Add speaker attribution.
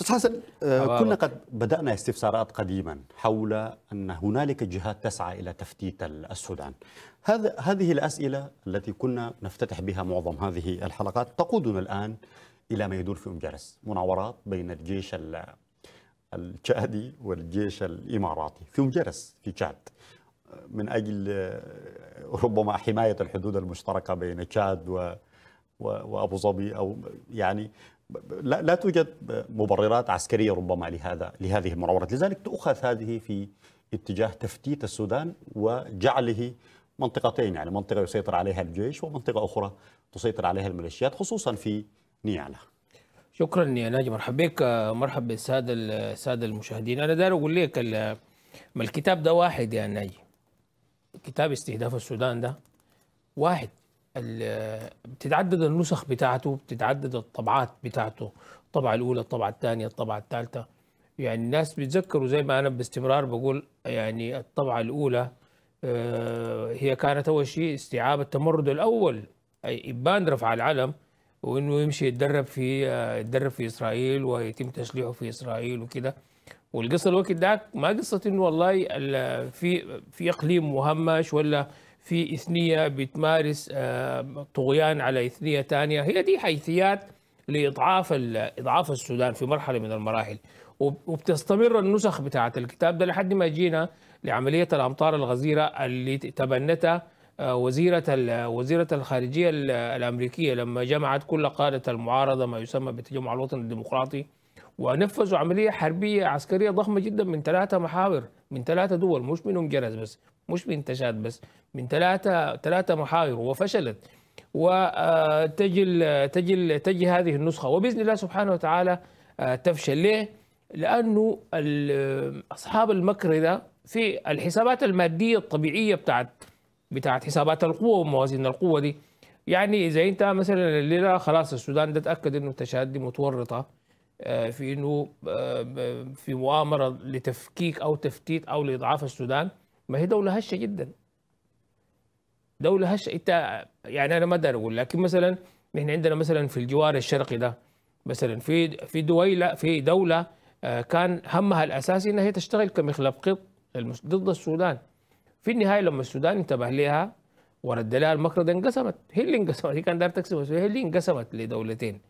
Speaker 1: استاذ آه، حسن كنا قد بدانا استفسارات قديما حول ان هنالك جهات تسعى الى تفتيت السودان. هذا هذه الاسئله التي كنا نفتتح بها معظم هذه الحلقات تقودنا الان الى ما يدور في ام جرس، مناورات بين الجيش التشادي والجيش الاماراتي في ام جرس في تشاد من اجل آه، ربما حمايه الحدود المشتركه بين تشاد و وابو ظبي او يعني لا, لا توجد مبررات عسكرية ربما لهذا لهذه المناورات لذلك تؤخذ هذه في اتجاه تفتيت السودان وجعله منطقتين يعني منطقة يسيطر عليها الجيش ومنطقة أخرى تسيطر عليها الميليشيات خصوصا في نيالا
Speaker 2: شكرا يا ناجي مرحبا بك مرحبا بالسادة السادة المشاهدين أنا داير أقول لك ما الكتاب ده واحد يا ناجي كتاب استهداف السودان ده واحد بتتعدد النسخ بتاعته بتتعدد الطبعات بتاعته الطبعة الأولى الطبعة الثانية الطبعة الثالثة يعني الناس بيتذكروا زي ما أنا باستمرار بقول يعني الطبعة الأولى آه، هي كانت أول شيء استيعاب التمرد الأول أي إبان رفع العلم وإنه يمشي يتدرب في آه، يتدرب في إسرائيل ويتم تشليحه في إسرائيل وكده والقصة الوقت ده ما قصة إنه والله في في إقليم مهمش ولا في إثنية بتمارس آه، طغيان على إثنية تانية هي دي حيثيات لإضعاف إضعاف السودان في مرحلة من المراحل وبتستمر النسخ بتاعة الكتاب ده لحد ما جينا لعملية الأمطار الغزيرة اللي تبنتها آه، وزيرة وزيرة الخارجية الأمريكية لما جمعت كل قادة المعارضة ما يسمى بالتجمع الوطني الديمقراطي ونفذوا عملية حربية عسكرية ضخمة جدا من ثلاثة محاور من ثلاثة دول مش من أم جرس بس مش من تشاد بس من ثلاثة ثلاثة محاور وفشلت وتجل تجل تجي هذه النسخة وبإذن الله سبحانه وتعالى آه، تفشل ليه؟ لأنه أصحاب المكر ده في الحسابات المادية الطبيعية بتاعت بتاعت حسابات القوة وموازين القوة دي يعني إذا أنت مثلا الليلة خلاص السودان ده تأكد إنه تشاد متورطة آه، في انه آه، في مؤامره لتفكيك او تفتيت او لاضعاف السودان ما هي دوله هشه جدا دوله هشه انت يعني انا ما اقدر اقول لكن مثلا نحن عندنا مثلا في الجوار الشرقي ده مثلا في في دويله في دوله آه، كان همها الاساسي انها هي تشتغل كمخلب ضد السودان في النهايه لما السودان انتبه لها ورد لها المكر انقسمت هي اللي انقسمت هي كانت دار تقسم هي اللي انقسمت لدولتين